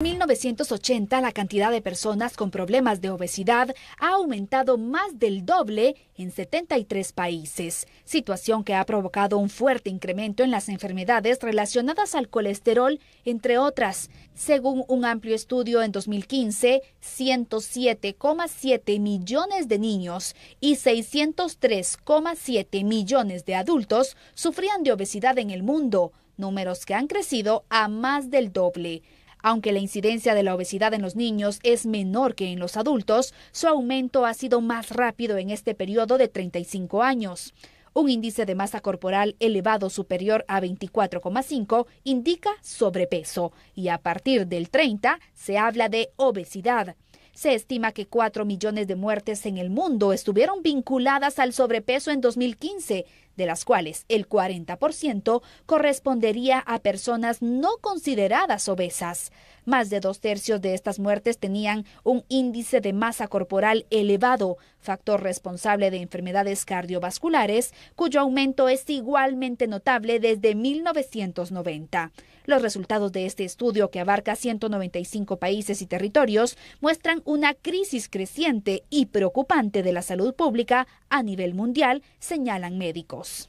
En 1980, la cantidad de personas con problemas de obesidad ha aumentado más del doble en 73 países, situación que ha provocado un fuerte incremento en las enfermedades relacionadas al colesterol, entre otras. Según un amplio estudio en 2015, 107,7 millones de niños y 603,7 millones de adultos sufrían de obesidad en el mundo números que han crecido a más del doble. Aunque la incidencia de la obesidad en los niños es menor que en los adultos, su aumento ha sido más rápido en este periodo de 35 años. Un índice de masa corporal elevado superior a 24,5 indica sobrepeso y a partir del 30 se habla de obesidad. Se estima que 4 millones de muertes en el mundo estuvieron vinculadas al sobrepeso en 2015, de las cuales el 40% correspondería a personas no consideradas obesas. Más de dos tercios de estas muertes tenían un índice de masa corporal elevado, factor responsable de enfermedades cardiovasculares, cuyo aumento es igualmente notable desde 1990. Los resultados de este estudio, que abarca 195 países y territorios, muestran una crisis creciente y preocupante de la salud pública a nivel mundial, señalan médicos. else.